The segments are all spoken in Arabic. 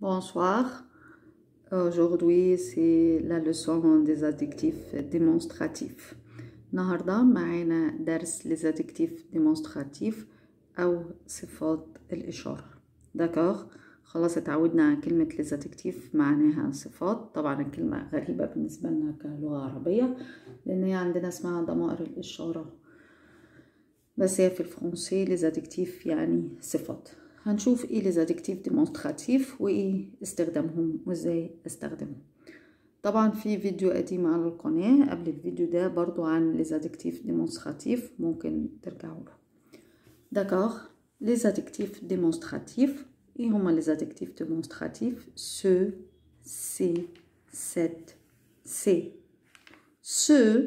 Bonsoir, aujourd'hui c'est la leçon des adjectifs démonstratifs النهاردة معانا درس les ديمونستراتيف أو صفات الإشارة داكوغ خلاص اتعودنا على كلمة les معناها صفات طبعا الكلمة غريبة بالنسبة لنا كلغة عربية لأن هي عندنا اسمها ضمائر الإشارة بس هي في الفرنسي les يعني صفات هنشوف ايه لي زادكتيف ديمونستراتيف وايه استخدامهم وازاي استخدمهم طبعا في فيديو قديم على القناة قبل الفيديو ده برضو عن لي زادكتيف ديمونستراتيف ممكن ترجعوا له داكوغ لي زادكتيف ديمونستراتيف ايه هما لي زادكتيف ديمونستراتيف سو سي سات سي سو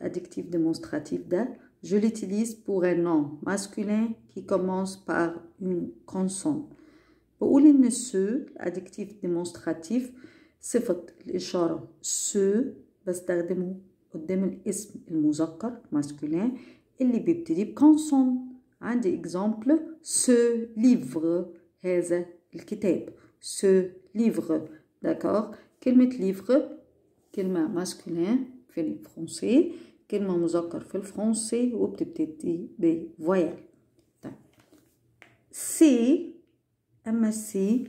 الادكتيف ديمونستراتيف ده Je l'utilise pour un nom masculin qui commence par une consonne. Pour les ce, adjectif démonstratif, c'est le l'échoron. Ce, bastardemo, au demel ism, le masculin, et les des consonne. Un des exemples, ce livre, Ce livre, d'accord? Quel met livre? Quel masculin, fait français? كلمة مذكر في الفرنسي وبتبتدي ب فويال سي أما سي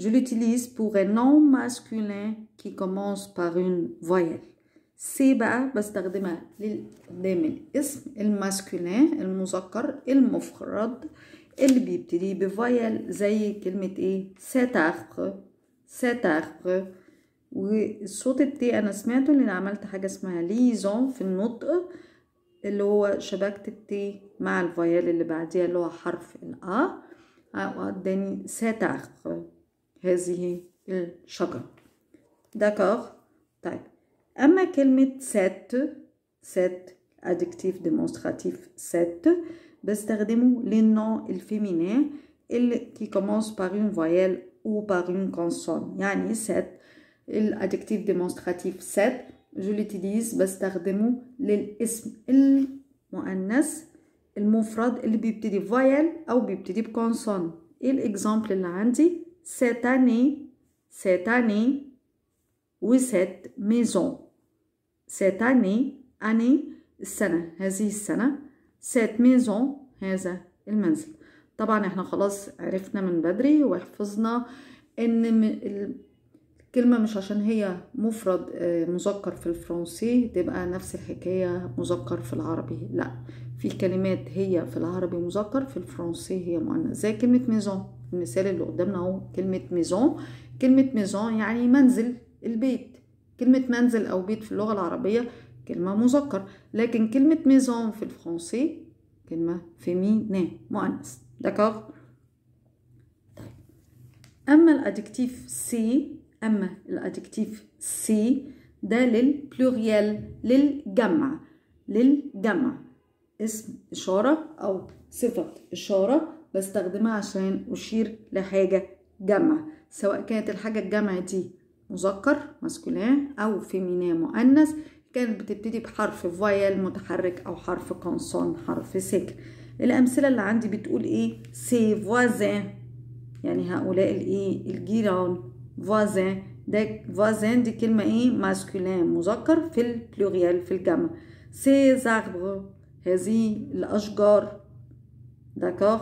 je l'utilise pour un nom masculin qui commence par une voyelle سي بقى بستخدمها لقدام الاسم الماسكولين المذكر المفرد اللي بيبتدي بفايل زي كلمة ايه ساتارغ ساتارغ والصوت التي انا سمعته لان عملت حاجه اسمها ليزون في النطق اللي هو شبكه التي مع الفيال اللي بعديها اللي هو حرف الأ اداني آه، ساتاخ هذه الشجرة داكور طيب أما كلمة سات سات أدكتيف ديمونستراتيف سات بستخدمه للنوع الفيمينين اللي كي كومونس باغ اون فويال أو باغ اون كونسون يعني سات الادجكتيف ديمونستراتيف سيت جو ليتيليز بستخدمه للاسم المؤنث المفرد اللي بيبتدي فايل او بيبتدي بكونسون ايه الاكزامبل اللي عندي ساتاني ساتاني سات ميزون ساتاني اني السنة هذه السنة سات ميزون هذا المنزل طبعا احنا خلاص عرفنا من بدري وحفظنا ان كلمة مش عشان هي مفرد آه، مذكر في الفرنسي تبقى نفس الحكاية مذكر في العربي لا في كلمات هي في العربي مذكر في الفرنسي هي مؤنث زي كلمة ميزون المثال اللي قدامنا اهو كلمة ميزون كلمة ميزون يعني منزل البيت كلمة منزل أو بيت في اللغة العربية كلمة مذكر لكن كلمة ميزون في الفرنسي كلمة فيمينين مؤنث دكار طيب أما الأدكتيف سي أما الأدجكتيف سي ده للبلوريال للجمع للجمع اسم إشارة أو صفة إشارة بستخدمها عشان أشير لحاجة جمع سواء كانت الحاجة الجمع دي مذكر ماسكولين أو فيمينا مؤنث كانت بتبتدي بحرف فايل متحرك أو حرف كونسون حرف سكن الأمثلة اللي عندي بتقول إيه سي فوازان يعني هؤلاء الإيه الجيران فوازان ده فوازان دي كلمة ايه ماسكولين مذكر في البلوريال في الجمع سي arbres هذه الأشجار داكوغ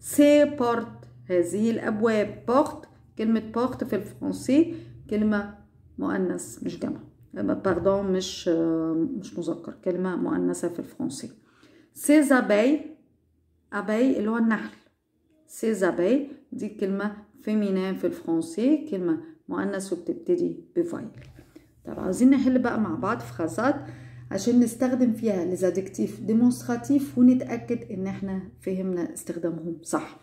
سي بورت هذه الأبواب بورت كلمة بورت في الفرنسي كلمة مؤنث مش جمع باردون مش مش مذكر كلمة مؤنثة في الفرنسي سي زابي أبي اللي هو النحل سي زابي دي كلمة فيمينان في الفرنسي كلمة مؤنث وبتبتدي بفايل طب عاوزين نحل بقى مع بعض فخازات عشان نستخدم فيها لزادكتيف ديمونستراتيف ونتأكد ان احنا فهمنا استخدامهم صح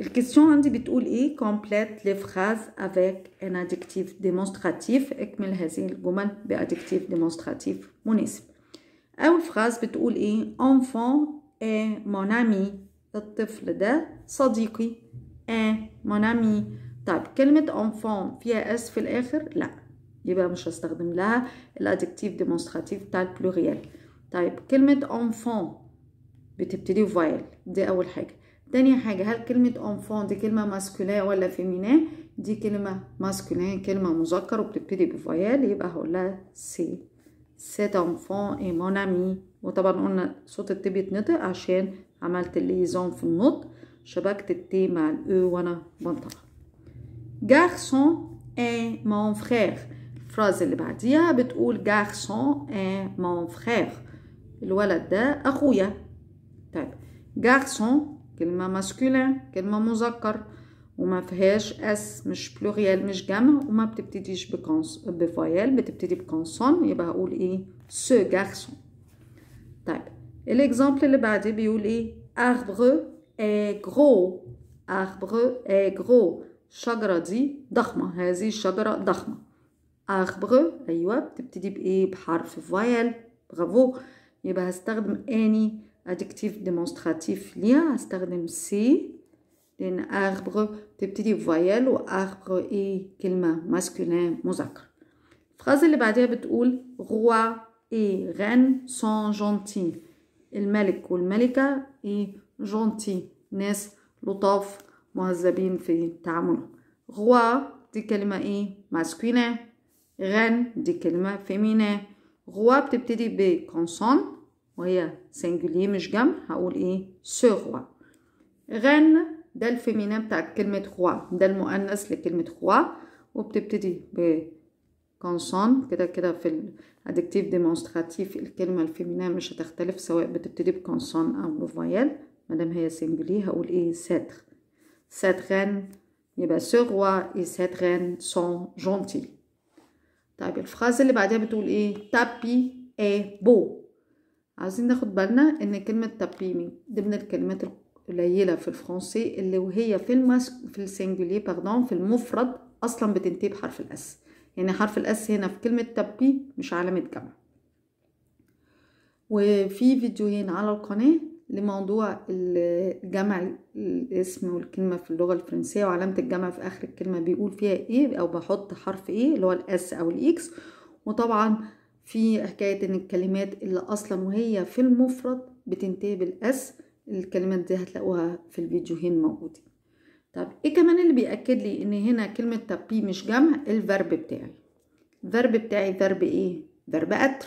الكيستيون عندي بتقول ايه كومبليت لي فراز افيك ان ادكتيف ديمونستراتيف اكمل هذه الجمل بادكتيف ديمونستراتيف مناسب اول فراز بتقول ايه انفون est مون امي الطفل ده صديقي ان مون امي طيب كلمة enfant فيها اس في الآخر؟ لا يبقى مش هستخدم لها الادكتيف ديمونستراتيف بتاع البلوريال طيب كلمة enfant بتبتدي فايل دي أول حاجة تاني حاجة هل كلمة enfant دي كلمة ماسكولين ولا فيمينين؟ دي كلمة ماسكولين كلمة مذكر وبتبتدي بفايل يبقى هقول لها سي سيت enfant اي مونامي وطبعا قلنا صوت التي بيتنطق عشان عملت الليزون في النط شبكت التي مع الاو وانا بنطق جارسون ان مون فخير الفراز اللي بعديها بتقول جارسون ان مون فخير الولد ده اخويا طيب جارسون كلمة ماسكولين كلمة مذكر وما فيهاش اس مش بلوريال مش جمع وما بتبتديش بكونس بفويال بتبتدي بكونسون يبقى هقول ايه سو جارسون طيب الاكزامبل اللي بعديه بيقول ايه arbre est gros arbre est gros الشجرة دي ضخمة هذه الشجرة ضخمة arbre أيوة بتبتدي بإيه بحرف فايل برافو يبقى هستخدم أني adjective demonstratif ليها هستخدم سي لأن arbre بتبتدي بفايل و arbre إيه كلمة ماسكولين مذكر الفرازة اللي بعديها بتقول roi et reine sont gentils الملك والملكة إيه جونتي ناس لطاف مهذبين في تعاملهم غوا دي كلمة إيه ماسكينة غن دي كلمة فيمينة غوا بتبتدي كونسون وهي سنجوليه مش جمع هقول إيه سو غوا غن ده الفيمينة بتاعت كلمة غوا ده المؤنث لكلمة غوا وبتبتدي ب كونسون كده كده في الادكتيف ديمونستراتيف الكلمة الفيمينية مش هتختلف سواء بتبتدي بكونسون أو بفويال مادام هي سنجلي هقول ايه ساتر ساترين يبقى سوغوا اي ساترين سون جونتي طيب الفراز اللي بعدها بتقول ايه تابي اي بو عايزين ناخد بالنا ان كلمة تابي من ضمن الكلمات القليلة في الفرنسي اللي وهي في المس في السنجلي باردون في المفرد اصلا بتنتهي بحرف الاس يعني حرف الاس هنا في كلمة تبي مش علامة جمع وفي فيديوهين على القناة لموضوع الجمع الاسم والكلمة في اللغة الفرنسية وعلامة الجمع في آخر الكلمة بيقول فيها ايه أو بحط حرف ايه اللي هو الاس أو الاكس وطبعا في حكاية ان الكلمات اللي اصلا وهي في المفرد بتنتهي بالاس الكلمات دي هتلاقوها في الفيديوهين موجودين طب ايه كمان اللي بيأكد لي ان هنا كلمة تبي مش جمع الفرب بتاعي الفرب بتاعي فرب ايه فرب اتر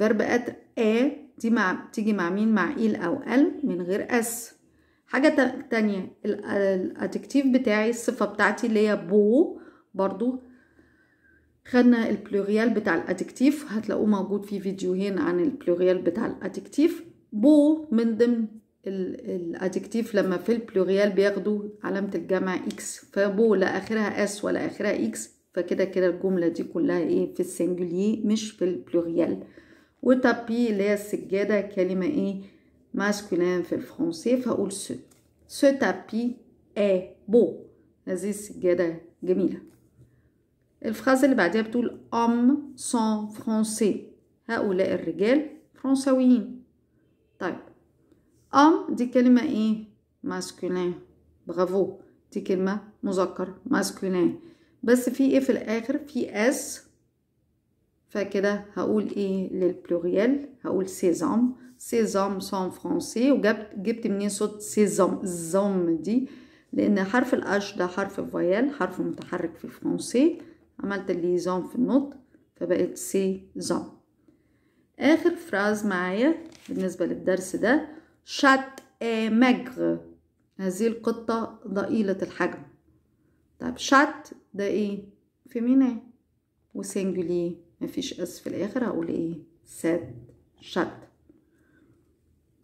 فرب اتر ا دي مع تيجي مع مين مع ايل e او ال من غير اس حاجة تانية الادكتيف بتاعي الصفة بتاعتي اللي هي بو برضو خدنا البلوريال بتاع الادكتيف هتلاقوه موجود في فيديوهين عن البلوريال بتاع الادكتيف بو من ضمن الادجكتيف لما في البلوريال بياخدوا علامة الجمع اكس فبو لا اخرها اس ولا اخرها اكس فكده كده الجملة دي كلها ايه في السنجولي مش في البلوريال وتابي اللي هي السجادة كلمة ايه ماسكولين في الفرنسي فاقول سو سو تابي اي بو هذه السجادة جميلة الفراز اللي بعديها بتقول ام سون فرونسي هؤلاء الرجال فرنسويين طيب ام دي كلمة ايه ماسكولين برافو دي كلمة مذكر ماسكولين بس في ايه في الاخر في اس فكده هقول ايه للبلوريال هقول سيزام سيزام سون فرونسي وجبت جبت منين صوت سيزام زوم دي لان حرف الاش ده حرف فويال حرف متحرك في الفرنسي عملت زوم في النط فبقت سيزام اخر فراز معايا بالنسبه للدرس ده شات آه، ماجر هذه القطة ضئيلة الحجم طب شات ده ايه فيمينا وسنجولي مفيش اس في الاخر هقول ايه سات شات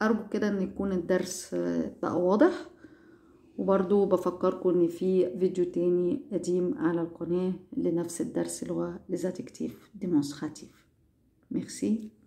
ارجو كده ان يكون الدرس آه، بقى واضح وبرضو بفكركم ان في فيديو تاني قديم على القناة لنفس الدرس اللي هو لزاتكتيف ديمونستراتيف ميرسي